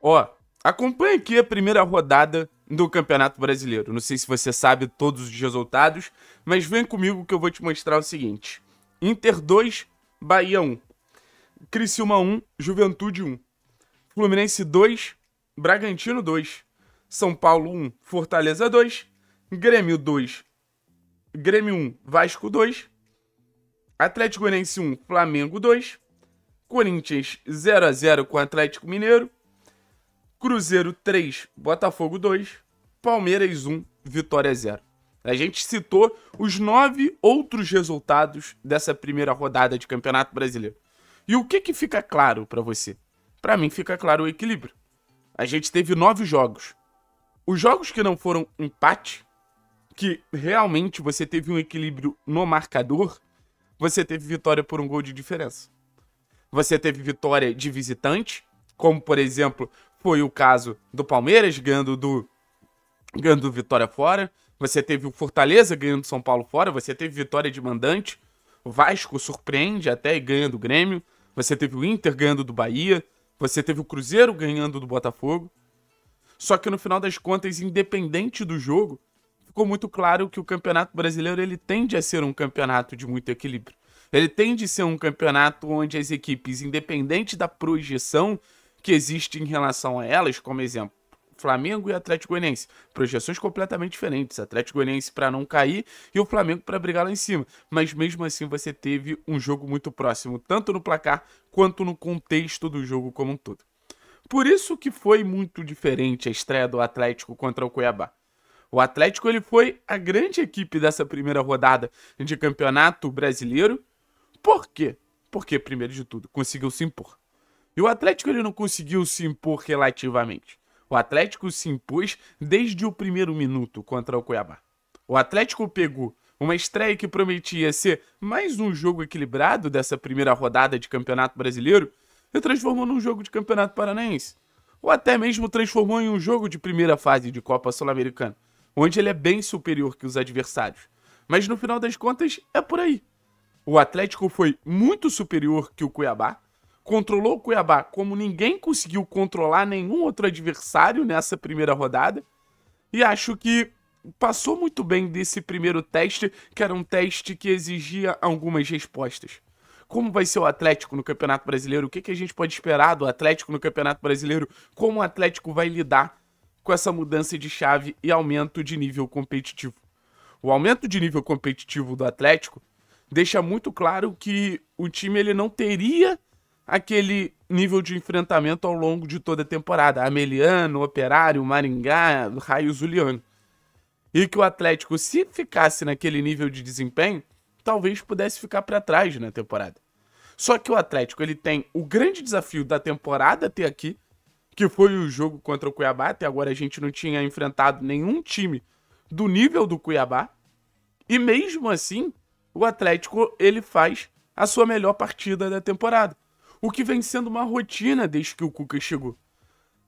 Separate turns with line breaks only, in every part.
Ó, acompanha aqui a primeira rodada do Campeonato Brasileiro. Não sei se você sabe todos os resultados, mas vem comigo que eu vou te mostrar o seguinte: Inter 2, Bahia 1. Criciúma 1, Juventude 1. Fluminense 2, Bragantino 2. São Paulo 1, Fortaleza 2. Grêmio 2, Grêmio 1, Vasco 2. Atlético Goianiense 1, Flamengo 2. Corinthians 0 x 0 com Atlético Mineiro. Cruzeiro 3, Botafogo 2, Palmeiras 1, Vitória 0. A gente citou os nove outros resultados dessa primeira rodada de Campeonato Brasileiro. E o que, que fica claro para você? Para mim fica claro o equilíbrio. A gente teve nove jogos. Os jogos que não foram empate, que realmente você teve um equilíbrio no marcador, você teve vitória por um gol de diferença. Você teve vitória de visitante, como por exemplo foi o caso do Palmeiras ganhando do, ganhando do Vitória fora. Você teve o Fortaleza ganhando do São Paulo fora. Você teve vitória de mandante. O Vasco surpreende até e ganha do Grêmio. Você teve o Inter ganhando do Bahia. Você teve o Cruzeiro ganhando do Botafogo. Só que no final das contas, independente do jogo, ficou muito claro que o Campeonato Brasileiro ele tende a ser um campeonato de muito equilíbrio. Ele tende a ser um campeonato onde as equipes, independente da projeção que existe em relação a elas, como exemplo, Flamengo e Atlético Goianiense. Projeções completamente diferentes. Atlético Goianiense para não cair e o Flamengo para brigar lá em cima. Mas mesmo assim você teve um jogo muito próximo, tanto no placar quanto no contexto do jogo como um todo. Por isso que foi muito diferente a estreia do Atlético contra o Cuiabá. O Atlético ele foi a grande equipe dessa primeira rodada de campeonato brasileiro. Por quê? Porque, primeiro de tudo, conseguiu se impor. E o Atlético ele não conseguiu se impor relativamente. O Atlético se impôs desde o primeiro minuto contra o Cuiabá. O Atlético pegou uma estreia que prometia ser mais um jogo equilibrado dessa primeira rodada de Campeonato Brasileiro e transformou num jogo de Campeonato Paranaense. Ou até mesmo transformou em um jogo de primeira fase de Copa Sul-Americana, onde ele é bem superior que os adversários. Mas no final das contas, é por aí. O Atlético foi muito superior que o Cuiabá, controlou o Cuiabá como ninguém conseguiu controlar nenhum outro adversário nessa primeira rodada. E acho que passou muito bem desse primeiro teste, que era um teste que exigia algumas respostas. Como vai ser o Atlético no Campeonato Brasileiro? O que, que a gente pode esperar do Atlético no Campeonato Brasileiro? Como o Atlético vai lidar com essa mudança de chave e aumento de nível competitivo? O aumento de nível competitivo do Atlético deixa muito claro que o time ele não teria aquele nível de enfrentamento ao longo de toda a temporada. Ameliano, Operário, Maringá, Raio Zuliano. E que o Atlético, se ficasse naquele nível de desempenho, talvez pudesse ficar para trás na temporada. Só que o Atlético ele tem o grande desafio da temporada até aqui, que foi o jogo contra o Cuiabá. Até agora a gente não tinha enfrentado nenhum time do nível do Cuiabá. E mesmo assim, o Atlético ele faz a sua melhor partida da temporada o que vem sendo uma rotina desde que o Cuca chegou.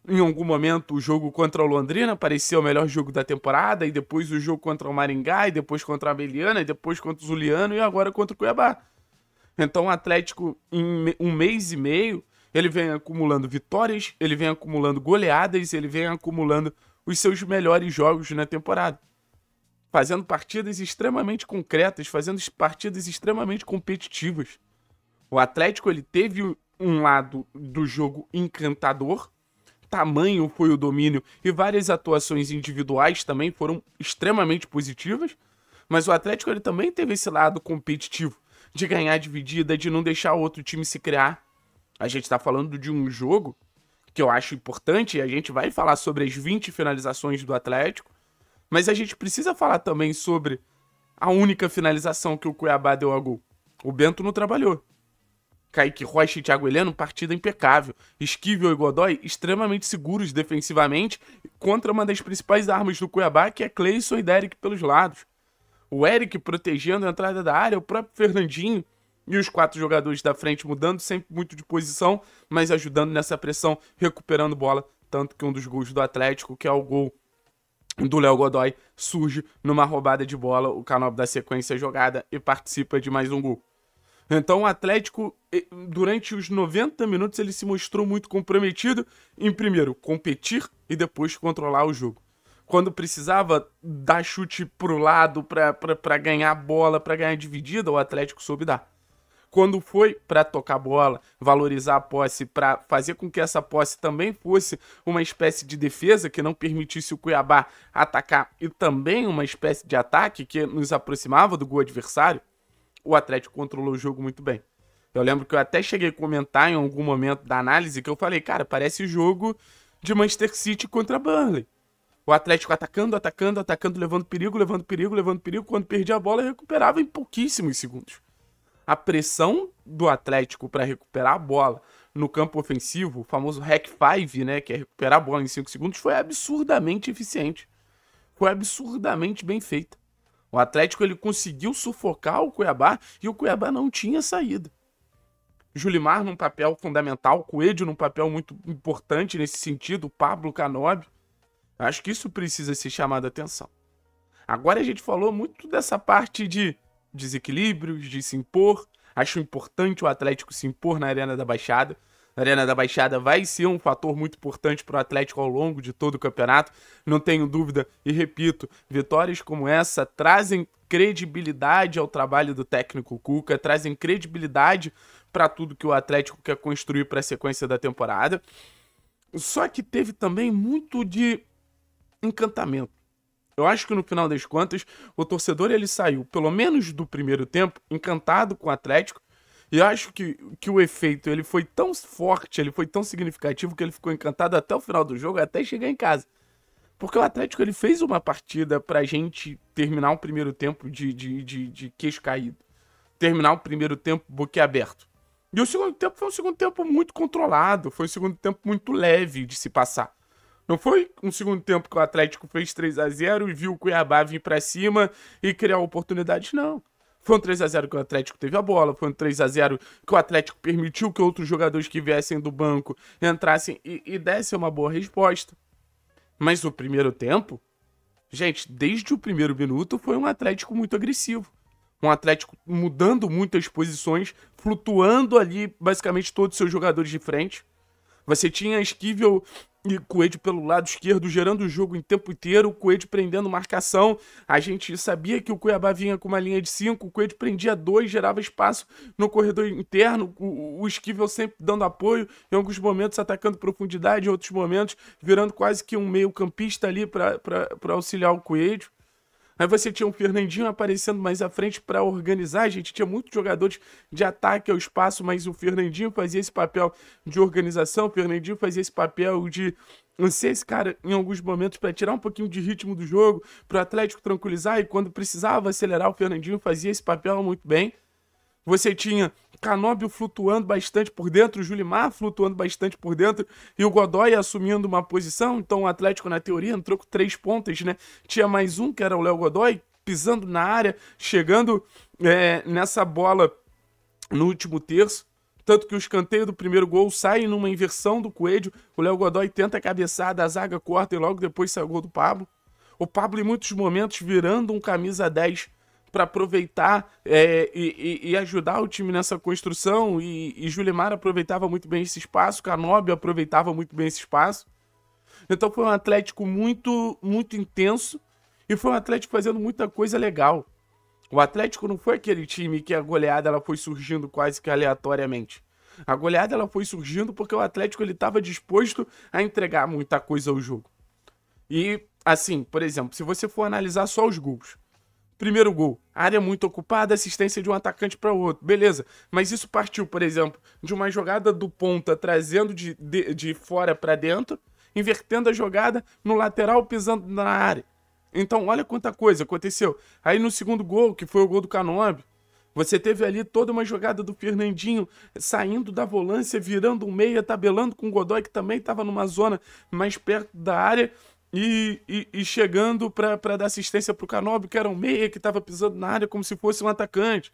Em algum momento, o jogo contra o Londrina parecia o melhor jogo da temporada, e depois o jogo contra o Maringá, e depois contra a Beliana, e depois contra o Zuliano, e agora contra o Cuiabá. Então, o Atlético, em um mês e meio, ele vem acumulando vitórias, ele vem acumulando goleadas, ele vem acumulando os seus melhores jogos na temporada. Fazendo partidas extremamente concretas, fazendo partidas extremamente competitivas. O Atlético ele teve um lado do jogo encantador, tamanho foi o domínio e várias atuações individuais também foram extremamente positivas, mas o Atlético ele também teve esse lado competitivo de ganhar dividida, de não deixar outro time se criar. A gente está falando de um jogo que eu acho importante e a gente vai falar sobre as 20 finalizações do Atlético, mas a gente precisa falar também sobre a única finalização que o Cuiabá deu a gol. O Bento não trabalhou. Kaique Rocha e Thiago Heleno, partida impecável. Esquivel e Godoy, extremamente seguros defensivamente, contra uma das principais armas do Cuiabá, que é Cleison e Derek pelos lados. O Eric protegendo a entrada da área, o próprio Fernandinho e os quatro jogadores da frente mudando sempre muito de posição, mas ajudando nessa pressão, recuperando bola. Tanto que um dos gols do Atlético, que é o gol do Léo Godoy surge numa roubada de bola, o canal da sequência é jogada e participa de mais um gol. Então o Atlético, durante os 90 minutos, ele se mostrou muito comprometido em primeiro competir e depois controlar o jogo. Quando precisava dar chute pro lado para ganhar bola, para ganhar dividida, o Atlético soube dar. Quando foi para tocar bola, valorizar a posse, para fazer com que essa posse também fosse uma espécie de defesa que não permitisse o Cuiabá atacar e também uma espécie de ataque que nos aproximava do gol adversário, o Atlético controlou o jogo muito bem. Eu lembro que eu até cheguei a comentar em algum momento da análise que eu falei, cara, parece o jogo de Manchester City contra Burnley. O Atlético atacando, atacando, atacando, levando perigo, levando perigo, levando perigo. Quando perdia a bola, recuperava em pouquíssimos segundos. A pressão do Atlético para recuperar a bola no campo ofensivo, o famoso hack 5, né, que é recuperar a bola em 5 segundos, foi absurdamente eficiente. Foi absurdamente bem feita. O Atlético ele conseguiu sufocar o Cuiabá e o Cuiabá não tinha saída. Julimar num papel fundamental, Coelho num papel muito importante nesse sentido, Pablo Canob. Acho que isso precisa ser chamado a atenção. Agora a gente falou muito dessa parte de desequilíbrios, de se impor. Acho importante o Atlético se impor na Arena da Baixada. A Arena da Baixada vai ser um fator muito importante para o Atlético ao longo de todo o campeonato, não tenho dúvida e repito, vitórias como essa trazem credibilidade ao trabalho do técnico Cuca, trazem credibilidade para tudo que o Atlético quer construir para a sequência da temporada. Só que teve também muito de encantamento. Eu acho que no final das contas, o torcedor ele saiu, pelo menos do primeiro tempo, encantado com o Atlético e acho que, que o efeito ele foi tão forte, ele foi tão significativo que ele ficou encantado até o final do jogo, até chegar em casa. Porque o Atlético ele fez uma partida pra gente terminar um primeiro tempo de, de, de, de queixo caído. Terminar o um primeiro tempo boquiaberto. E o segundo tempo foi um segundo tempo muito controlado, foi um segundo tempo muito leve de se passar. Não foi um segundo tempo que o Atlético fez 3 a 0 e viu o Cuiabá vir para cima e criar oportunidades, não. Foi um 3x0 que o Atlético teve a bola, foi um 3x0 que o Atlético permitiu que outros jogadores que viessem do banco entrassem e, e dessem uma boa resposta. Mas o primeiro tempo, gente, desde o primeiro minuto foi um Atlético muito agressivo. Um Atlético mudando muitas posições, flutuando ali basicamente todos os seus jogadores de frente. Você tinha Esquivel e Coelho pelo lado esquerdo, gerando o jogo em tempo inteiro, o Coelho prendendo marcação. A gente sabia que o Cuiabá vinha com uma linha de 5, o Coelho prendia dois, gerava espaço no corredor interno, o, o Esquivel sempre dando apoio, em alguns momentos atacando profundidade, em outros momentos virando quase que um meio-campista ali para auxiliar o Coelho. Aí você tinha o Fernandinho aparecendo mais à frente para organizar. A gente tinha muitos jogadores de ataque ao espaço, mas o Fernandinho fazia esse papel de organização, o Fernandinho fazia esse papel de ser esse cara em alguns momentos para tirar um pouquinho de ritmo do jogo, para o Atlético tranquilizar e quando precisava acelerar, o Fernandinho fazia esse papel muito bem. Você tinha Canóbio flutuando bastante por dentro, o Julimar flutuando bastante por dentro e o Godoy assumindo uma posição. Então o Atlético, na teoria, entrou com três pontas, né? Tinha mais um que era o Léo Godoy pisando na área, chegando é, nessa bola no último terço. Tanto que o escanteio do primeiro gol sai numa inversão do Coelho. O Léo Godoy tenta a cabeçada, a zaga corta e logo depois sai o gol do Pablo. O Pablo, em muitos momentos, virando um camisa 10 para aproveitar é, e, e, ajudar o time nessa construção. E, e Julimar aproveitava muito bem esse espaço, Canóbio aproveitava muito bem esse espaço. Então foi um Atlético muito, muito intenso e foi um Atlético fazendo muita coisa legal. O Atlético não foi aquele time que a goleada ela foi surgindo quase que aleatoriamente. A goleada ela foi surgindo porque o Atlético ele estava disposto a entregar muita coisa ao jogo. E assim, por exemplo, se você for analisar só os gols, Primeiro gol, área muito ocupada, assistência de um atacante para o outro, beleza. Mas isso partiu, por exemplo, de uma jogada do ponta trazendo de, de, de fora para dentro, invertendo a jogada no lateral pisando na área. Então, olha quanta coisa aconteceu. Aí no segundo gol, que foi o gol do Canobi, você teve ali toda uma jogada do Fernandinho saindo da volância, virando um meia, tabelando com o Godoy, que também estava numa zona mais perto da área. E, e, e chegando para dar assistência para o Canobi, que era um meia, que estava pisando na área como se fosse um atacante.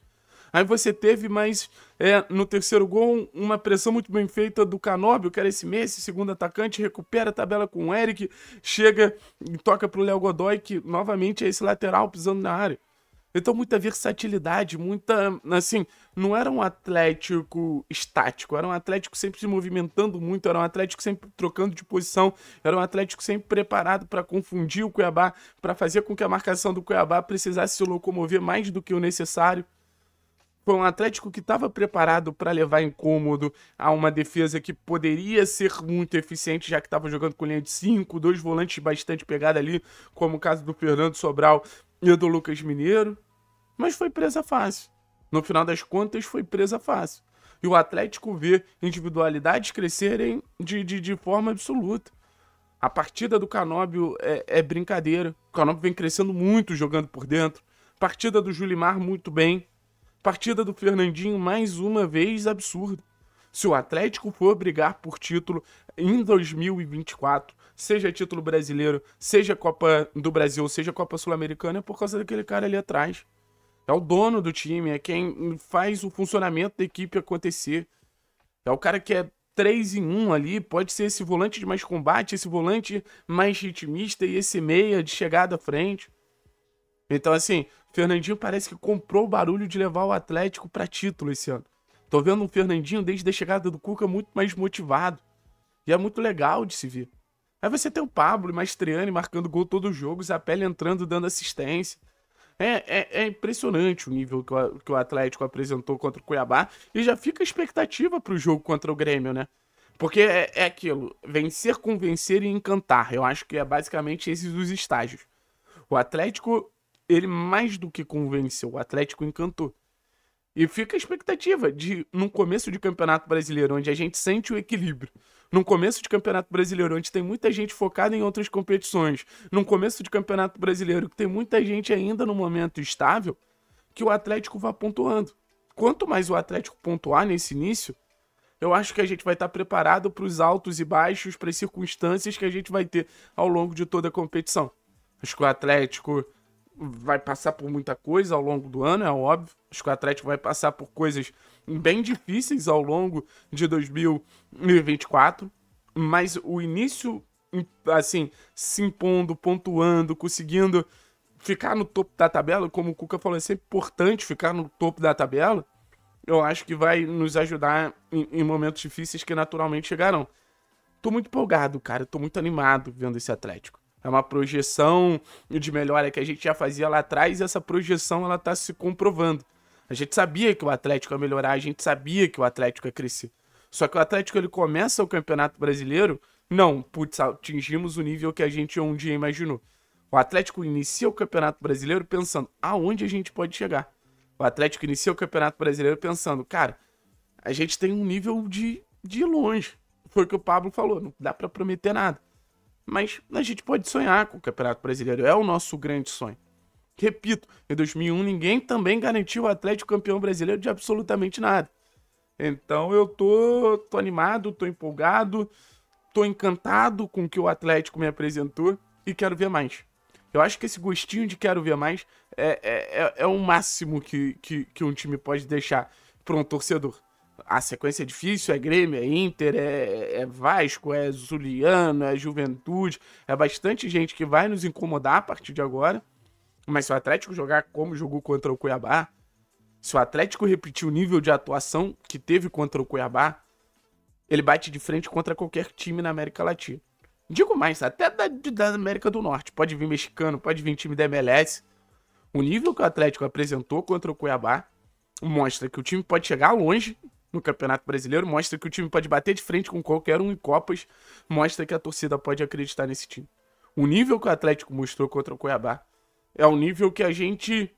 Aí você teve mais, é, no terceiro gol, uma pressão muito bem feita do Canóbio, que era esse meia esse segundo atacante, recupera a tabela com o Eric, chega e toca para o Léo Godoy, que novamente é esse lateral pisando na área. Então, muita versatilidade, muita, assim, não era um Atlético estático, era um Atlético sempre se movimentando muito, era um Atlético sempre trocando de posição, era um Atlético sempre preparado para confundir o Cuiabá, para fazer com que a marcação do Cuiabá precisasse se locomover mais do que o necessário. Foi um Atlético que estava preparado para levar incômodo a uma defesa que poderia ser muito eficiente, já que estava jogando com linha de 5, dois volantes bastante pegada ali, como o caso do Fernando Sobral e do Lucas Mineiro. Mas foi presa fácil. No final das contas, foi presa fácil. E o Atlético vê individualidades crescerem de, de, de forma absoluta. A partida do Canóbio é, é, brincadeira. O Canóbio vem crescendo muito jogando por dentro. Partida do Julimar, muito bem. Partida do Fernandinho, mais uma vez, absurdo. Se o Atlético for brigar por título em 2024, seja título brasileiro, seja Copa do Brasil, seja Copa Sul-Americana, é por causa daquele cara ali atrás. É o dono do time, é quem faz o funcionamento da equipe acontecer. É o cara que é 3 em 1 ali, pode ser esse volante de mais combate, esse volante mais ritmista e esse meia de chegada à frente. Então, assim, Fernandinho parece que comprou o barulho de levar o Atlético para título esse ano. Tô vendo um Fernandinho desde a chegada do Cuca muito mais motivado. E é muito legal de se ver. Aí você tem o Pablo e Mastriani marcando gol todo o jogo, Zapelli entrando dando assistência. É, é, é impressionante o nível que o, que o Atlético apresentou contra o Cuiabá e já fica a expectativa para o jogo contra o Grêmio, né? Porque é, é, aquilo, vencer, convencer e encantar. Eu acho que é basicamente esses os estágios. O Atlético, ele mais do que convenceu, o Atlético encantou. E fica a expectativa de, num começo de Campeonato Brasileiro, onde a gente sente o equilíbrio num começo de Campeonato Brasileiro, onde tem muita gente focada em outras competições, num começo de Campeonato Brasileiro, que tem muita gente ainda no momento estável, que o Atlético vá pontuando. Quanto mais o Atlético pontuar nesse início, eu acho que a gente vai estar preparado para os altos e baixos, para as circunstâncias que a gente vai ter ao longo de toda a competição. Acho que o Atlético vai passar por muita coisa ao longo do ano, é óbvio. Acho que o Atlético vai passar por coisas bem difíceis ao longo de 2024, mas o início, assim, se impondo, pontuando, conseguindo ficar no topo da tabela, como o Cuca falou, é sempre importante ficar no topo da tabela, eu acho que vai nos ajudar em, em momentos difíceis que naturalmente chegarão. Tô muito empolgado, cara, tô muito animado vendo esse Atlético. É uma projeção de melhora que a gente já fazia lá atrás e essa projeção ela tá se comprovando. A gente sabia que o Atlético ia melhorar, a gente sabia que o Atlético ia crescer. Só que o Atlético ele começa o Campeonato Brasileiro, não, putz, atingimos o nível que a gente um dia imaginou. O Atlético inicia o Campeonato Brasileiro pensando aonde a gente pode chegar. O Atlético inicia o Campeonato Brasileiro pensando, cara, a gente tem um nível de, de longe. Foi o que o Pablo falou, não dá para prometer nada. Mas a gente pode sonhar com o Campeonato Brasileiro, é o nosso grande sonho. Repito, em 2001 ninguém também garantiu o Atlético campeão brasileiro de absolutamente nada. Então eu tô, tô animado, tô empolgado, tô encantado com o que o Atlético me apresentou e quero ver mais. Eu acho que esse gostinho de quero ver mais é, é, é, é o máximo que, que, que um time pode deixar para um torcedor. A sequência é difícil, é Grêmio, é Inter, é, é Vasco, é Zuliano, é Juventude, é bastante gente que vai nos incomodar a partir de agora. Mas se o Atlético jogar como jogou contra o Cuiabá, se o Atlético repetir o nível de atuação que teve contra o Cuiabá, ele bate de frente contra qualquer time na América Latina. Digo mais, até da, da América do Norte. Pode vir mexicano, pode vir time da MLS. O nível que o Atlético apresentou contra o Cuiabá mostra que o time pode chegar longe no Campeonato Brasileiro, mostra que o time pode bater de frente com qualquer um em Copas, mostra que a torcida pode acreditar nesse time. O nível que o Atlético mostrou contra o Cuiabá é um nível que a gente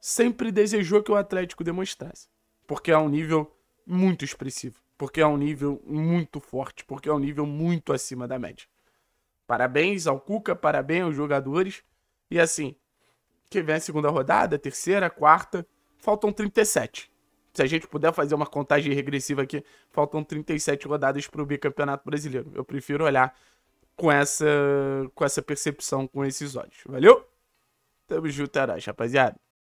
sempre desejou que o Atlético demonstrasse. Porque é um nível muito expressivo. Porque é um nível muito forte. Porque é um nível muito acima da média. Parabéns ao Cuca, parabéns aos jogadores. E assim, que vem a segunda rodada, terceira, quarta, faltam 37. Se a gente puder fazer uma contagem regressiva aqui, faltam 37 rodadas para o bicampeonato brasileiro. Eu prefiro olhar com essa, com essa percepção, com esses olhos. Valeu! Tamo junto, é nóis, rapaziada.